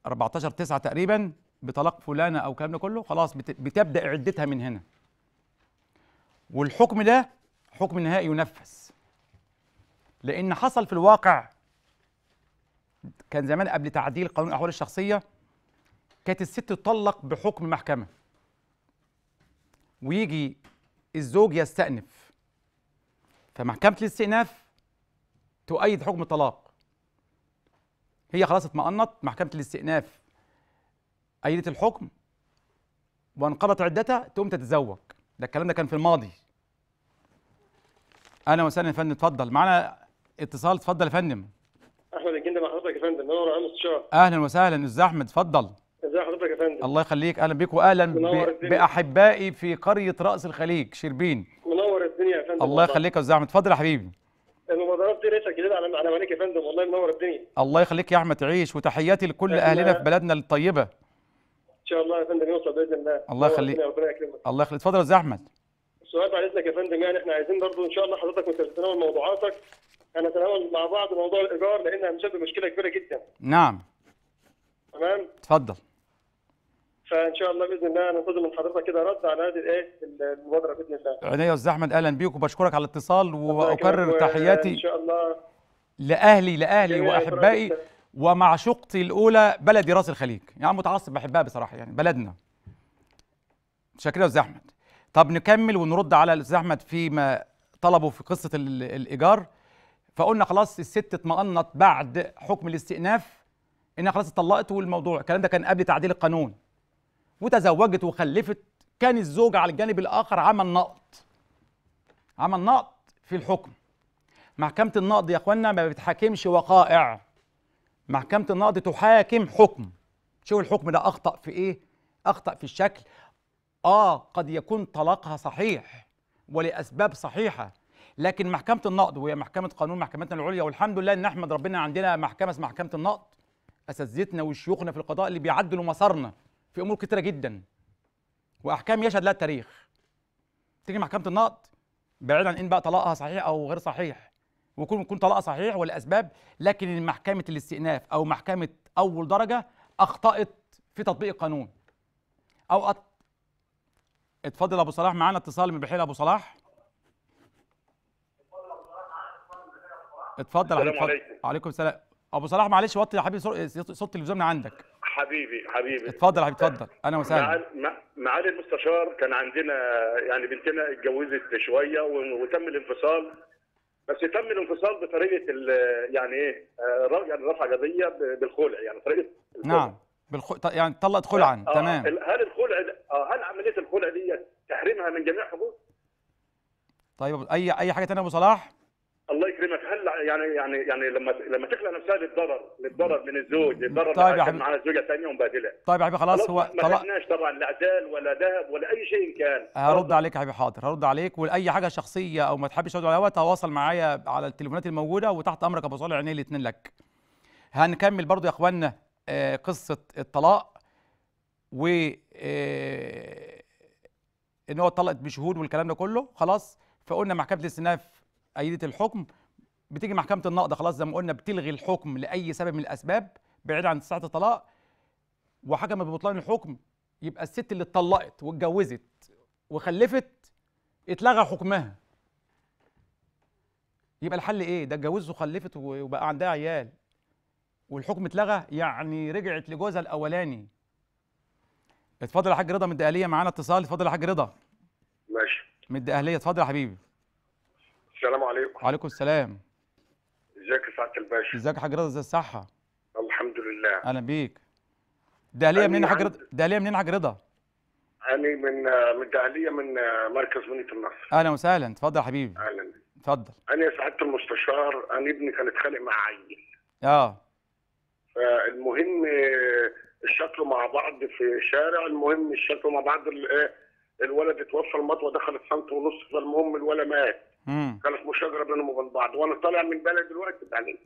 S1: 14 9 تقريبا بطلاق فلانه او الكلام ده كله خلاص بتبدا عدتها من هنا والحكم ده حكم نهائي ينفذ لان حصل في الواقع كان زمان قبل تعديل قانون الاحوال الشخصيه كانت الست تطلق بحكم محكمه ويجي الزوج يستأنف فمحكمة الاستئناف تؤيد حكم الطلاق هي خلاص اطمأنت محكمة الاستئناف أيدت الحكم وانقضت عدتها تقوم تتزوج ده الكلام ده كان في الماضي اهلا وسهلا يا فندم اتفضل معانا اتصال اتفضل يا فندم
S3: اهلا جدا مع حضرتك يا فندم منور عام
S1: اهلا وسهلا استاذ احمد اتفضل فندم الله يخليك اهلا بيك واهلا باحبائي في قريه راس الخليج شربين
S3: منور الدنيا يا فندم الله يخليك يا
S1: استاذ احمد اتفضل يا حبيبي
S3: المبادرات دي ريشه جديده على على ملك يا فندم والله منور الدنيا
S1: الله يخليك يا احمد تعيش وتحياتي لكل اهلنا في بلدنا الطيبه ان
S3: شاء الله يا فندم يوصل باذن الله الله يخليك ربنا يكرمك
S1: الله يخليك اتفضل يا استاذ احمد
S3: سؤال بعد اذنك يا فندم يعني احنا عايزين برضه ان شاء الله حضرتك وانت بتتناول موضوعاتك هنتناول مع بعض موضوع الايجار لانها مسبب مشكله كبيره جدا نعم تمام اتفضل فان شاء الله باذن الله ننتظر من حضرتك كده رد على هذه الايه المبادره باذن الله. عينيا
S1: يا استاذ احمد اهلا بيك وبشكرك على الاتصال واكرر تحياتي ان شاء الله لاهلي لاهلي واحبائي ومعشوقتي الاولى بلدي راس الخليج، يا يعني متعصب بحبها بصراحه يعني بلدنا. شكرا يا استاذ احمد. طب نكمل ونرد على الاستاذ احمد فيما طلبه في قصه الايجار فقلنا خلاص الست اطمأنت بعد حكم الاستئناف انها خلاص اتطلقت والموضوع الكلام ده كان قبل تعديل القانون وتزوجت وخلفت كان الزوج على الجانب الآخر عمل نقط عمل نقط في الحكم محكمة النقد يا أخوانا ما بتحاكمش وقائع محكمة النقد تحاكم حكم شوف الحكم ده أخطأ في إيه؟ أخطأ في الشكل آه قد يكون طلاقها صحيح ولأسباب صحيحة لكن محكمة النقد وهي محكمة قانون محكمتنا العليا والحمد لله نحمد ربنا عندنا محكمة اسمها محكمة النقد أساتذتنا وشيوخنا في القضاء اللي بيعدلوا مسارنا في امور كتيره جدا واحكام يشهد لها التاريخ تيجي محكمه النقد بعيدا عن ان بقى طلاقها صحيح او غير صحيح ويكون يكون طلاقها صحيح والاسباب لكن محكمه الاستئناف او محكمه اول درجه اخطات في تطبيق القانون او أط... اتفضل ابو صلاح معانا اتصال من بحيره ابو صلاح اتفضل السلام عليكم عليكم السلام ابو صلاح معلش وطي يا حبيبي صوت التلفزيون من عندك
S3: حبيبي حبيبي اتفضل حبيبي اتفضل
S1: انا وسهلا
S3: معالي المستشار كان عندنا يعني بنتنا اتجوزت شويه وتم الانفصال بس تم الانفصال بطريقه يعني ايه آه، يعني رفع قضيه بالخلع يعني طريقه
S1: الخلع. نعم بالخ... يعني طلقت خلعا آه, آه، تمام هل
S3: الخلع آه هل عمليه الخلع دي تحريمها من جميع حقوق؟
S1: طيب اي اي حاجه ثانيه يا ابو صلاح؟
S3: الله يكرمك يعني يعني يعني لما لما تخلق نفسها للضرر للضرر من الزوج للضرر طيب يا حبيبي الثانيه ومبادله طيب يا حبيبي خلاص هو ما طلعناش طبعا لا عزال ولا ذهب ولا اي شيء كان هرد
S1: عليك يا حبيبي حاضر هرد عليك ولاي حاجه شخصيه او ما تحبش تقعد على الهواء تواصل معايا على التليفونات الموجوده وتحت امرك ابو صالح عينيه الاثنين لك هنكمل برضو يا اخواننا آه، قصه الطلاق و آه، ان هو اتطلقت بشهود والكلام ده كله خلاص فقلنا محكمه الاستئناف ايدت الحكم بتيجي محكمه النقضه خلاص زي ما قلنا بتلغي الحكم لاي سبب من الاسباب بعيد عن ساعة الطلاق وحكم ببطلان الحكم يبقى الست اللي اتطلقت واتجوزت وخلفت اتلغى حكمها يبقى الحل ايه ده اتجوزت وخلفت وبقى عندها عيال والحكم اتلغى يعني رجعت لجوزها الاولاني اتفضل يا حاج رضا من الدقهليه معانا اتصال اتفضل يا حاج رضا ماشي من الدقهليه اتفضل يا حبيبي
S3: السلام عليكم
S1: وعليكم السلام
S3: ازيك يا سعاده الباشا ازيك
S1: حضرتك ازي الصحه
S3: الحمد لله
S1: اهلا بيك دهليه منين حضرتك دهليه منين حضرتك
S3: انا من من دهليه من مركز منيه النصر
S1: اهلا وسهلا اتفضل يا حبيبي اهلا اتفضل
S3: انا يا سعاده المستشار انا ابني كان اتخانق مع عيل اه فالمهم اشتكوا آه، مع بعض في شارع المهم اشتكوا مع بعض آه، الولد اتوفى المطوه دخلت سنت ونص فالمهم الولد مات كانت مشاجره بينهم وبين بعض وانا طالع من بلد دلوقتي بقى لي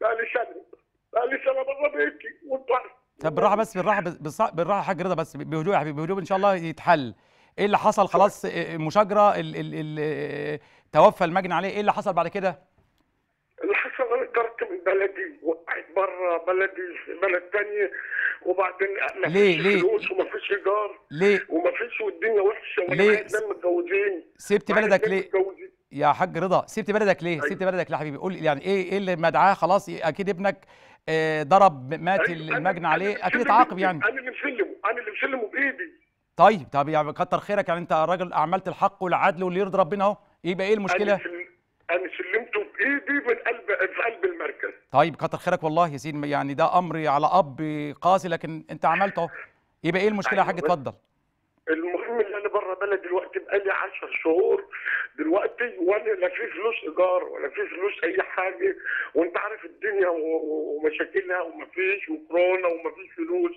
S3: بقى لي سنه بقى لي سنه بره بيتي وطلعت
S1: طب بالراحه بس بالراحه بالراحه حاج رضا بس بهدوء يا حبيبي بهدوء ان شاء الله يتحل ايه اللي حصل خلاص مشاجره ال ال ال توفى المجني عليه ايه اللي حصل بعد كده
S3: بلدي وقعت بره بلدي في بلد ثانيه وبعدين ما ليه ليه فلوس وما فيش ايجار ليه وما فيش والدنيا وحشه ليه احنا متجوزين
S1: سبت بلدك ليه متجوزين. يا حاج رضا سبت بلدك ليه أيوه. سبت بلدك ليه حبيبي قول يعني ايه ايه اللي مدعاه خلاص اكيد ابنك آه، ضرب مات أيوه. المجني عليه اكيد اتعاقب يعني انا
S3: اللي مسلمه انا اللي مسلمه بايدي
S1: طيب طب يعني كتر خيرك يعني انت راجل عملت الحق والعدل واللي يرضي ربنا اهو يبقى ايه المشكله
S3: انا سلمته بايدي من
S1: قلب طيب المركز طيب كتر خيرك والله يا سيدي يعني ده امر على اب قاسي لكن انت عملته اهو يبقى ايه المشكله يا أيوة حاج اتفضل
S3: المهم ان انا بره بلد دلوقتي بقالي 10 شهور دلوقتي وانا لا في فلوس ايجار ولا في فلوس اي حاجه وانت عارف الدنيا ومشاكلها ومفيش وكورونا ومفيش فلوس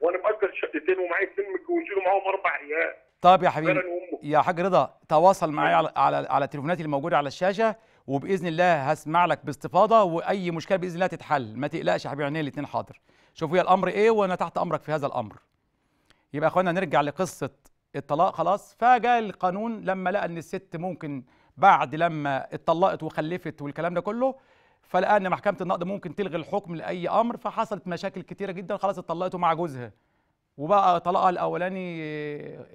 S3: وانا مأجر شقتين ومعايا اتنين متجوزين ومعاهم اربع عيال
S1: طيب يا حبيبي يا حاج رضا تواصل معايا أيوة. على على على التليفونات اللي موجوده على الشاشه وباذن الله هسمع لك باستفاضه واي مشكله باذن الله تتحل ما تقلقش يا حبيبي عيني الاثنين حاضر شوف هي الامر ايه وانا تحت امرك في هذا الامر يبقى اخوانا نرجع لقصه الطلاق خلاص فجاء القانون لما لقى ان الست ممكن بعد لما اتطلقت وخلفت والكلام ده كله فلقى ان محكمه النقد ممكن تلغي الحكم لاي امر فحصلت مشاكل كتيره جدا خلاص اتطلقت مع جوزها وبقى طلاقها الاولاني آه،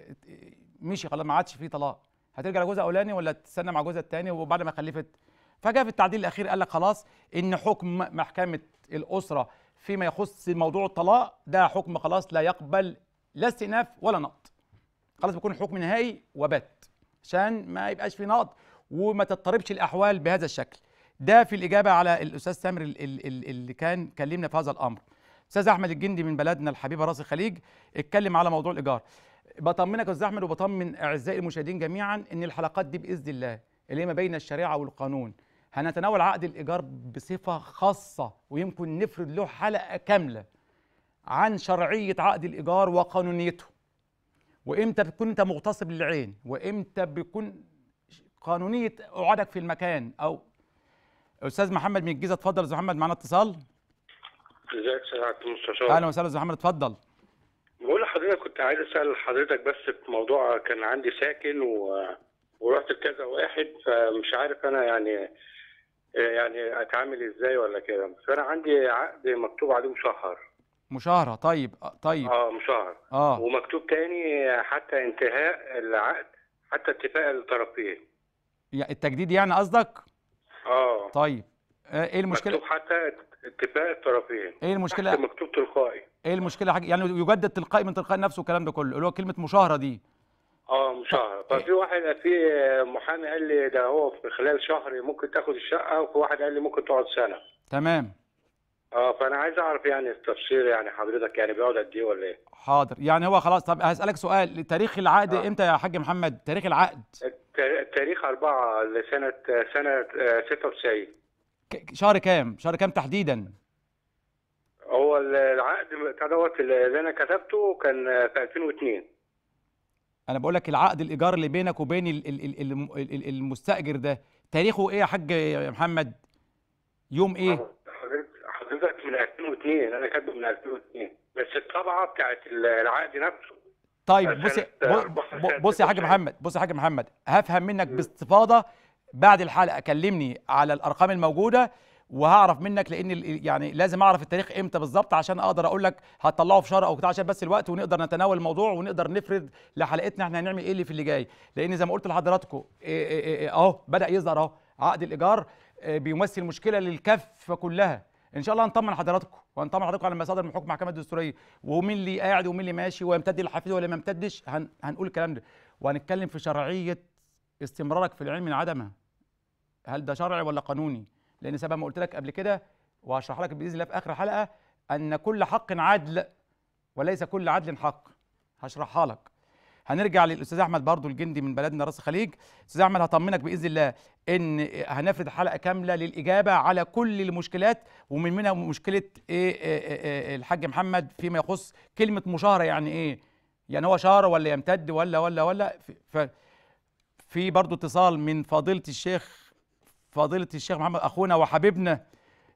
S1: مشي خلاص ما عادش فيه طلاق هترجع لجوزها الاولاني ولا تستنى مع جوزها الثاني وبعد ما خلفت فجاء في التعديل الاخير قال لك خلاص ان حكم محكمه الاسره فيما يخص موضوع الطلاق ده حكم خلاص لا يقبل لا استئناف ولا نقد خلاص بيكون حكم نهائي وبات عشان ما يبقاش في نقد وما تضطربش الاحوال بهذا الشكل ده في الاجابه على الاستاذ سامر اللي كان كلمنا في هذا الامر استاذ احمد الجندي من بلدنا الحبيبه راس الخليج اتكلم على موضوع الايجار بطمنك يا استاذ احمد وبطمن اعزائي المشاهدين جميعا ان الحلقات دي باذن الله اللي هي ما بين الشريعه والقانون هنتناول عقد الايجار بصفه خاصه ويمكن نفرد له حلقه كامله عن شرعيه عقد الايجار وقانونيته وامتى بتكون انت مغتصب للعين وامتى بيكون قانونيه اقعادك في المكان او استاذ محمد من الجيزه اتفضل استاذ محمد معانا اتصال
S2: ازيك سعاده المستشار اهلا
S1: وسهلا استاذ محمد اتفضل
S2: بقول لحضرتك كنت عايز اسال حضرتك بس في موضوع كان عندي ساكن و... ورحت لكذا واحد فمش عارف انا يعني يعني اتعامل ازاي ولا كده فانا عندي عقد مكتوب عليه مشهر
S1: مشاهره طيب آه، طيب
S2: اه مشهر اه ومكتوب تاني حتى انتهاء العقد حتى اتفاق الطرفين
S1: التجديد يعني قصدك اه طيب آه، ايه المشكله مكتوب
S2: حتى اتفاق الطرفين
S1: ايه المشكله مكتوب تلقائي ايه المشكله حاجة؟ يعني يجدد تلقائي من تلقاء نفسه والكلام ده كله اللي هو كلمه مشاهره دي
S2: اه مشاهره ففي واحد في محامي قال لي ده هو في خلال شهر ممكن تاخد الشقه وفي واحد قال لي ممكن تقعد سنه تمام اه فانا عايز اعرف يعني التفسير يعني حضرتك يعني بيقعد قد ايه ولا ايه
S1: حاضر يعني هو خلاص طب هسالك سؤال تاريخ العقد آه. امتى يا حاج محمد تاريخ العقد
S2: تاريخ 4 لسنه سنه 96
S1: شهر كام شهر كام تحديدا
S2: هو العقد دوت اللي انا كتبته كان في 2002
S1: انا بقول لك العقد الايجار اللي بينك وبين المستاجر ده تاريخه ايه يا حاج محمد يوم ايه
S2: حضرتك من 2002 انا كاتبه من 2002 بس الطبعه بتاعت العقد نفسه
S1: طيب بص بص يا حاج محمد بص يا حاج محمد هفهم منك باستفاضه بعد الحلقه كلمني على الارقام الموجوده وهعرف منك لان يعني لازم اعرف التاريخ امتى بالظبط عشان اقدر اقول لك هتطلعه في شهر او بتاع عشان بس الوقت ونقدر نتناول الموضوع ونقدر نفرد لحلقتنا احنا هنعمل ايه اللي في اللي جاي لان زي ما قلت لحضراتكم إيه- إيه- إيه- اهو بدا يظهر اهو عقد الايجار آه، بيمثل مشكله للكف كلها ان شاء الله هنطمن حضراتكم وهنطمن حضراتكم على مصادر من حكم المحكمه الدستوريه ومين اللي قاعد ومين اللي ماشي ويمتد الحفيد ولا ما يمتدش هن... هنقول الكلام ده وهنتكلم في شرعيه استمرارك في العلم من عدمه هل ده شرعي ولا قانوني لان سبب ما قلت لك قبل كده وهشرح لك باذن الله في اخر حلقه ان كل حق عدل وليس كل عدل حق هشرحها لك هنرجع للاستاذ احمد برضو الجندي من بلدنا راس الخليج استاذ احمد هطمنك باذن الله ان هنفرد حلقه كامله للاجابه على كل المشكلات ومن منها مشكله إيه, إيه،, إيه،, إيه، الحاج محمد فيما يخص كلمه مشاهره يعني ايه يعني هو شاره ولا يمتد ولا ولا ولا في, في برضو اتصال من فضيله الشيخ فضيله الشيخ محمد اخونا وحبيبنا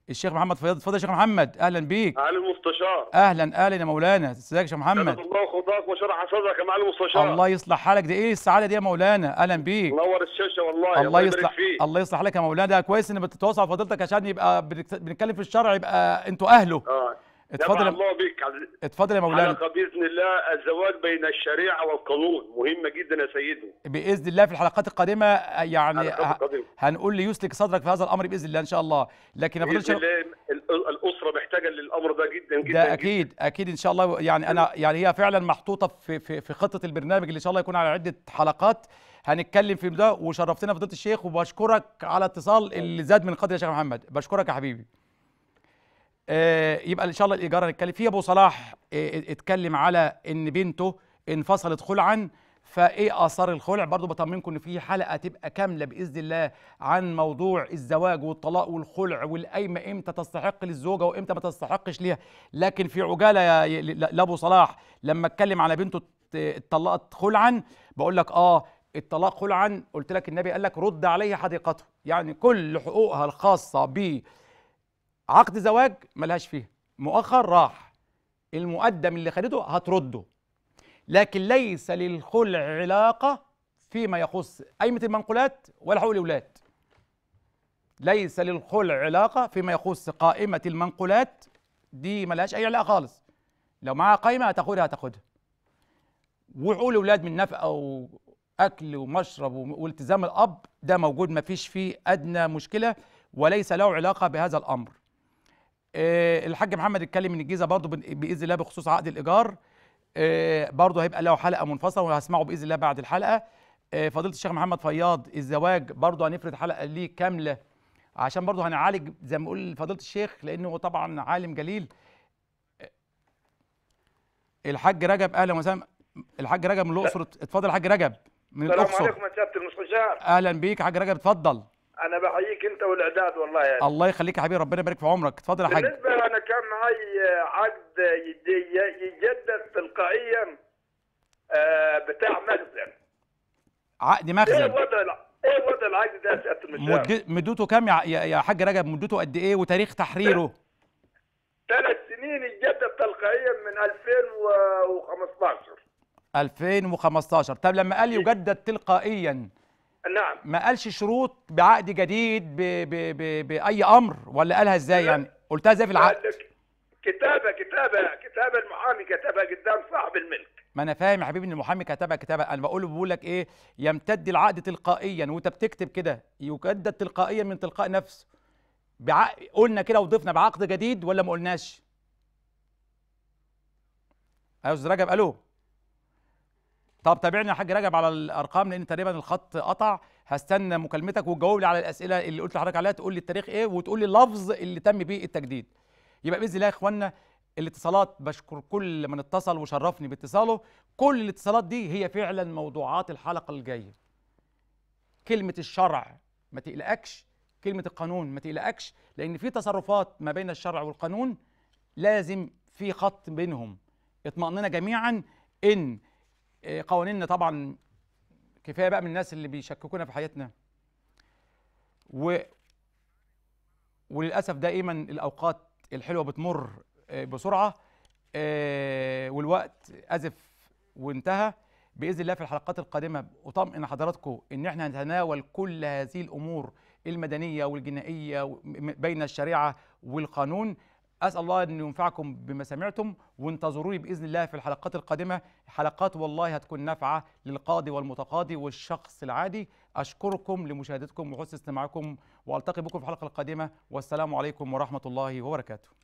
S1: الشيخ محمد فياض اتفضل يا شيخ محمد اهلا بيك
S3: أهلا المستشار
S1: اهلا اهلا يا مولانا ازيك يا شيخ محمد
S3: الله خطاك وشرح صدرك يا معالي المستشار الله
S1: يصلح حالك ده ايه السعاده دي يا مولانا اهلا بيك منور
S3: الشاشه والله الله يصلح فيه.
S1: الله يصلح حالك يا مولانا ده كويس ان بتتواصل فضيلتك عشان يبقى بنتكلم في الشرع يبقى انتوا اهله اه
S3: اتفضل الله بك
S1: اتفضل يا مولانا حلقه
S3: باذن الله الزواج بين الشريعه والقانون مهمه جدا يا سيدي
S1: باذن الله في الحلقات القادمه يعني القادمة. هنقول ليسلك صدرك في هذا الامر باذن الله ان شاء الله لكن باذن الله
S3: الاسره محتاجه للامر ده جدا جدا ده اكيد
S1: جداً. اكيد ان شاء الله يعني انا يعني هي فعلا محطوطه في في, في خطه البرنامج اللي ان شاء الله يكون على عده حلقات هنتكلم في ده وشرفتنا فضيله الشيخ وبشكرك على اتصال اللي زاد من قدر يا شيخ محمد بشكرك يا حبيبي آه، يبقى ان شاء الله الايجار نتكلم فيه ابو صلاح آه، اتكلم على ان بنته انفصلت خلعا فايه اثار الخلع برضو بطمنكم ان في حلقه تبقى كامله باذن الله عن موضوع الزواج والطلاق والخلع والقايمه امتى تستحق للزوجه وامتى ما تستحقش ليها لكن في عجاله يا لابو صلاح لما اتكلم على بنته اتطلقت خلعا بقول لك اه الطلاق خلعا قلت لك النبي قال لك رد عليه حديقته يعني كل حقوقها الخاصه بيه عقد زواج ملهاش فيها مؤخر راح المقدم اللي خدته هترده لكن ليس للخلع علاقة فيما يخص قايمة المنقولات ولا حقوق الأولاد ليس للخلع علاقة فيما يخص قائمة المنقولات دي ملهاش أي علاقة خالص لو معاها قائمة هتاخدها هتاخدها وحقوق الأولاد من نفقة أو اكل ومشرب والتزام الاب ده موجود ما فيش فيه ادنى مشكله وليس له علاقه بهذا الامر آه، الحاج محمد اتكلم من الجيزه برضه باذن الله بخصوص عقد الايجار آه، برضه هيبقى له حلقه منفصله وهسمعه باذن الله بعد الحلقه آه، فضيله الشيخ محمد فياض الزواج برضه هنفرد حلقه ليه كامله عشان برضه هنعالج زي ما بقول فضيله الشيخ لانه طبعا عالم جليل الحاج رجب اهلا وسهلا الحاج رجب من الاقصر اتفضل الحاج رجب من الاقصر السلام عليكم
S3: يا سياده المستشار
S1: اهلا بيك حاج رجب اتفضل
S3: انا بحييك انت والاعداد والله يعني. الله
S1: يخليك يا حبيبي ربنا يبارك في عمرك اتفضل يا حاج بالنسبه
S3: انا كان معي عقد آه، يجدد تلقائيا آه، بتاع مخزن
S1: عقد إيه مخزن ايه
S3: وضع ايه وضع العقد ده يا سياده المشاهد
S1: مدته كام يا يا حاج رجب مدته قد ايه وتاريخ تحريره
S3: ثلاث سنين يتجدد تلقائيا من 2015
S1: 2015 طب لما قال يجدد تلقائيا نعم ما قالش شروط بعقد جديد ب... ب... ب... باي امر ولا قالها ازاي يعني قلتها ازاي في العقد
S3: كتابه كتابه كتابه المحامي كتبها قدام صاحب الملك
S1: ما انا فاهم يا حبيبي ان المحامي كتبها كتابه انا بقول بقول لك ايه يمتد العقد تلقائيا وانت بتكتب كده يجدد تلقائيا من تلقاء نفسه بعق... قلنا كده وضفنا بعقد جديد ولا ما قلناش؟ يا استاذ رجب الو طب تابعني يا حاج رجب على الارقام لان تقريبا الخط قطع هستنى مكالمتك وتجاوب لي على الاسئله اللي قلت لحضرتك عليها تقول لي التاريخ ايه وتقول لي اللفظ اللي تم به التجديد يبقى باذن الله يا اخوانا الاتصالات بشكر كل من اتصل وشرفني باتصاله كل الاتصالات دي هي فعلا موضوعات الحلقه الجايه كلمه الشرع ما تقلقكش كلمه القانون ما تقلقكش لان في تصرفات ما بين الشرع والقانون لازم في خط بينهم اطمأننا جميعا ان قوانيننا طبعا كفايه بقى من الناس اللي بيشككونا في حياتنا و وللاسف دائما الاوقات الحلوه بتمر آه، بسرعه آه، والوقت ازف وانتهى باذن الله في الحلقات القادمه اطمئن حضراتكم ان احنا هنتناول كل هذه الامور المدنيه والجنائيه بين الشريعه والقانون أسأل الله أن ينفعكم بما سمعتم وانتظروني بإذن الله في الحلقات القادمة حلقات والله هتكون نافعة للقاضي والمتقاضي والشخص العادي أشكركم لمشاهدتكم وحسن استماعكم وألتقي بكم في الحلقة القادمة والسلام عليكم ورحمة الله وبركاته